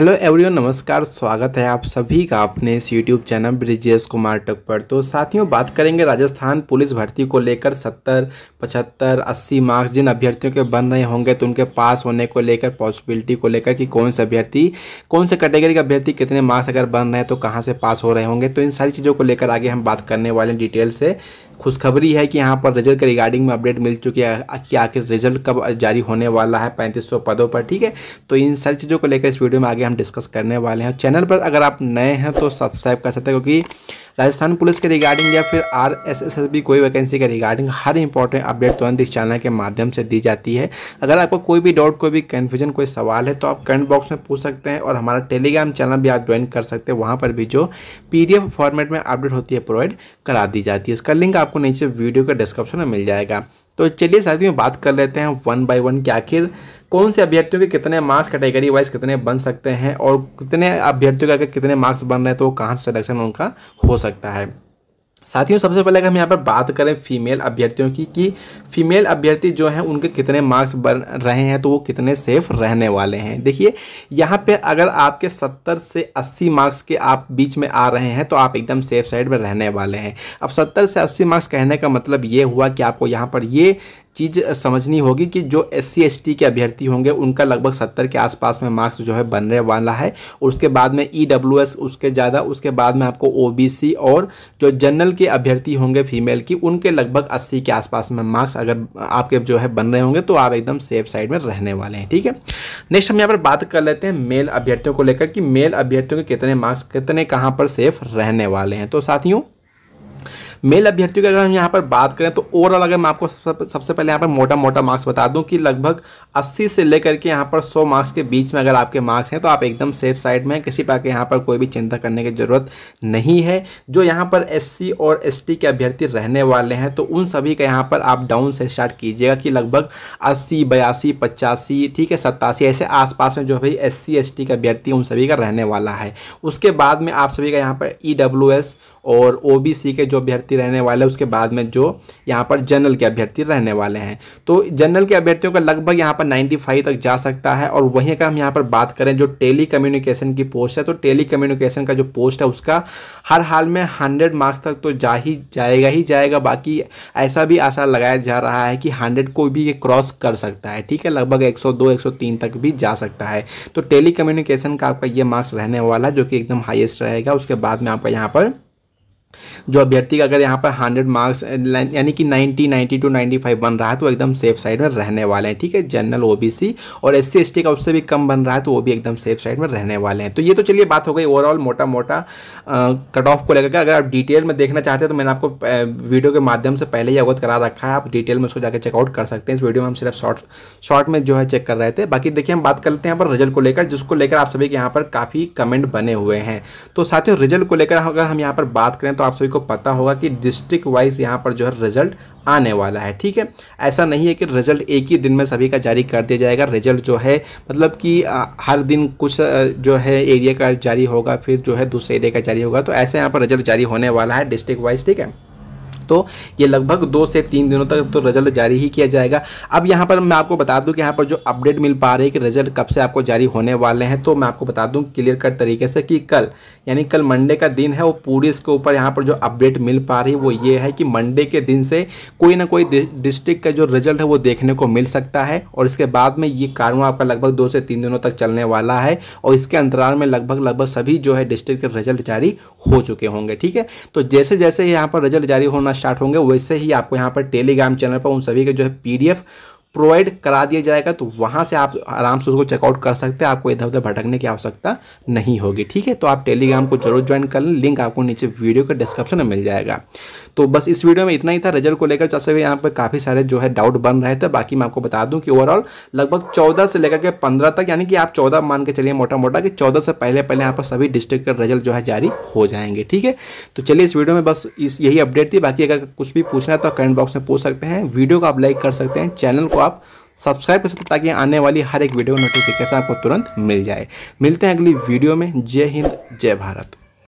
hello everyone नमस्कार स्वागत है आप सभी का अपने इस यूट्यूब चैनल ब्रिजेश कुमार टक पर तो साथियों बात करेंगे राजस्थान पुलिस भर्ती को लेकर 70, 75, 80 मार्क्स जिन अभ्यर्थियों के बन रहे होंगे तो उनके पास होने को लेकर पॉसिबिलिटी को लेकर कि कौन से अभ्यर्थी कौन से कैटेगरी के अभ्यर्थी कितने मार्क्स अगर बन रहे हैं तो कहाँ से पास हो रहे होंगे तो इन सारी चीज़ों को लेकर आगे हम बात करने वाले डिटेल से खुशखबरी है कि यहाँ पर रिजल्ट के रिगार्डिंग में अपडेट मिल चुकी है कि आखिर रिजल्ट कब जारी होने वाला है पैंतीस पदों पर ठीक है तो इन सारी चीज़ों को लेकर इस वीडियो में आगे हम डिस्कस करने वाले हैं चैनल पर अगर आप नए हैं तो सब्सक्राइब कर सकते हैं क्योंकि राजस्थान पुलिस के रिगार्डिंग या फिर R S S S B कोई वैकेंसी के रिगार्डिंग हर इंपॉर्टेंट अपडेट तुरंत इस चैनल के माध्यम से दी जाती है अगर आपको कोई भी डाउट कोई भी कन्फ्यूजन कोई सवाल है तो आप कमेंट बॉक्स में पूछ सकते हैं और हमारा टेलीग्राम चैनल भी आप ज्वाइन कर सकते हैं वहाँ पर भी जो पी फॉर्मेट में अपडेट होती है प्रोवाइड करा दी जाती है इसका लिंक आपको नीचे वीडियो के डिस्क्रिप्शन में मिल जाएगा तो चलिए साथियों बात कर लेते हैं वन बाय वन के आखिर कौन से अभ्यर्थियों के कितने मार्क्स कैटेगरी वाइज कितने बन सकते हैं और कितने अभ्यर्थियों के अगर कितने मार्क्स बन रहे हैं तो कहाँ से सिलेक्शन उनका हो सकता है साथियों सबसे पहले अगर हम यहाँ पर बात करें फीमेल अभ्यर्थियों की कि फीमेल अभ्यर्थी जो हैं उनके कितने मार्क्स बन रहे हैं तो वो कितने सेफ रहने वाले हैं देखिए यहाँ पे अगर आपके 70 से 80 मार्क्स के आप बीच में आ रहे हैं तो आप एकदम सेफ साइड में रहने वाले हैं अब 70 से 80 मार्क्स कहने का मतलब ये हुआ कि आपको यहाँ पर ये चीज़ समझनी होगी कि जो एस सी के अभ्यर्थी होंगे उनका लगभग सत्तर के आसपास में मार्क्स जो है बनने वाला है और उसके बाद में ई e उसके ज़्यादा उसके बाद में आपको ओ और जो जनरल के अभ्यर्थी होंगे फीमेल की उनके लगभग अस्सी के आसपास में मार्क्स अगर आपके जो है बन रहे होंगे तो आप एकदम सेफ साइड में रहने वाले हैं ठीक है नेक्स्ट हम यहाँ पर बात कर लेते हैं मेल अभ्यर्थियों को लेकर कि मेल अभ्यर्थियों के कितने मार्क्स कितने कहाँ पर सेफ रहने वाले हैं तो साथियों मेल अभ्यर्थियों की अगर हम यहाँ पर बात करें तो ओवरऑल अगर मैं आपको सबसे पहले यहाँ पर मोटा मोटा मार्क्स बता दूँ कि लगभग अस्सी से लेकर के यहाँ पर सौ मार्क्स के बीच में अगर आपके मार्क्स हैं तो आप एकदम सेफ साइड में किसी प्रकार के यहाँ पर कोई भी चिंता करने की जरूरत नहीं है जो यहाँ पर एस और एस के अभ्यर्थी रहने वाले हैं तो उन सभी का यहाँ पर आप डाउन से स्टार्ट कीजिएगा कि लगभग अस्सी बयासी पचासी ठीक है सत्तासी ऐसे आसपास में जो भाई एस सी एस टी का अभ्यर्थी उन सभी का रहने वाला है उसके बाद में आप सभी का यहाँ पर ई डब्ल्यू एस और ओ बी सी के जो अभ्यर्थी अभ्यर्थी रहने वाले उसके बाद में जो यहाँ पर जनरल के अभ्यर्थी रहने वाले हैं तो जनरल के अभ्यर्थियों का लगभग यहाँ पर 95 तक जा सकता है और वहीं अगर हम यहाँ पर बात करें जो टेली कम्युनिकेशन की पोस्ट है तो टेली कम्युनिकेशन का जो पोस्ट है उसका हर हाल में हंड्रेड मार्क्स तक तो जा ही जाएगा ही जाएगा बाकी ऐसा भी आशा लगाया जा रहा है कि हंड्रेड को भी ये क्रॉस कर सकता है ठीक है लगभग एक सौ तक भी जा सकता है तो टेली कम्युनिकेशन का आपका ये मार्क्स रहने वाला जो कि एकदम हाइएस्ट रहेगा उसके बाद में आपका यहाँ पर जो अभ्यर्थी का अगर यहाँ पर हंड्रेड मार्क्स यानी कि ninety ninety two ninety five बन रहा है तो एकदम सेफ साइड में रहने वाले हैं ठीक है जनरल ओबीसी और एस सी का उससे भी कम बन रहा है तो वो भी एकदम सेफ साइड में रहने वाले हैं तो ये तो चलिए बात हो गई ओवरऑल मोटा मोटा कट ऑफ को लेकर अगर आप डिटेल में देखना चाहते हैं तो मैंने आपको वीडियो के माध्यम से पहले ही अवगत करा रखा है आप डिटेल में उसको जाकर चेकआउट कर सकते हैं इस वीडियो में हम सिर्फ शॉर्ट शॉर्ट में जो है चेक कर रहे थे बाकी देखिए हम बात करते हैं यहाँ पर रिजल्ट को लेकर जिसको लेकर आप सभी के यहाँ पर काफ़ी कमेंट बने हुए हैं तो साथियों रिजल्ट को लेकर अगर हम यहाँ पर बात करें तो तो आप सभी को पता होगा कि डिस्ट्रिक्ट वाइज यहाँ पर जो है रिजल्ट आने वाला है ठीक है ऐसा नहीं है कि रिजल्ट एक ही दिन में सभी का जारी कर दिया जाएगा रिजल्ट जो है मतलब कि हर दिन कुछ जो है एरिया का जारी होगा फिर जो है दूसरे एरिया का जारी होगा तो ऐसे यहाँ पर रिजल्ट जारी होने वाला है डिस्ट्रिक्ट वाइज ठीक है तो ये लगभग दो से तीन दिनों तक तो रिजल्ट जारी ही किया जाएगा अब यहाँ पर मैं आपको बता दूँ कि यहाँ पर जो अपडेट मिल पा रही है कि रिजल्ट कब से आपको जारी होने वाले हैं तो मैं आपको बता दूँ क्लियर कट तरीके से कि कल यानी कल मंडे का दिन है वो पूरी इसके ऊपर यहाँ पर जो अपडेट मिल पा रही है वो ये है कि मंडे के दिन से कोई ना कोई डिस्ट्रिक्ट का जो रिजल्ट है वो देखने को मिल सकता है और इसके बाद में ये कार्रवाई आपका लगभग दो से तीन दिनों तक चलने वाला है और इसके अंतराल में लगभग लगभग सभी जो है डिस्ट्रिक्ट के रिजल्ट जारी हो चुके होंगे ठीक है तो जैसे जैसे यहाँ पर रिजल्ट जारी होना स्टार्ट होंगे वैसे ही आपको यहाँ पर टेलीग्राम चैनल पर उन सभी के जो है पीडीएफ प्रोवाइड करा दिया जाएगा तो वहाँ से आप आराम से उसको चेकआउट कर सकते हैं आपको इधर उधर भटकने की आवश्यकता नहीं होगी ठीक है तो आप टेलीग्राम को जरूर ज्वाइन कर लें लिंक आपको नीचे वीडियो के डिस्क्रिप्शन में मिल जाएगा तो बस इस वीडियो में इतना ही था रिजल्ट को लेकर जैसे भी यहाँ पर काफ़ी सारे जो है डाउट बन रहे थे बाकी मैं आपको बता दूँ कि ओवरऑल लगभग चौदह से लेकर के पंद्रह तक यानी कि आप चौदह मान के चलिए मोटा मोटा कि चौदह से पहले पहले यहाँ पर सभी डिस्ट्रिक्ट का रिजल्ट जो है जारी हो जाएंगे ठीक है तो चलिए इस वीडियो में बस यही अपडेट थी बाकी अगर कुछ भी पूछना है तो कमेंट बॉक्स में पूछ सकते हैं वीडियो को आप लाइक कर सकते हैं चैनल को आप सब्सक्राइब कर सकते ताकि आने वाली हर एक वीडियो नोटिफिकेशन आपको तुरंत मिल जाए मिलते हैं अगली वीडियो में जय हिंद जय भारत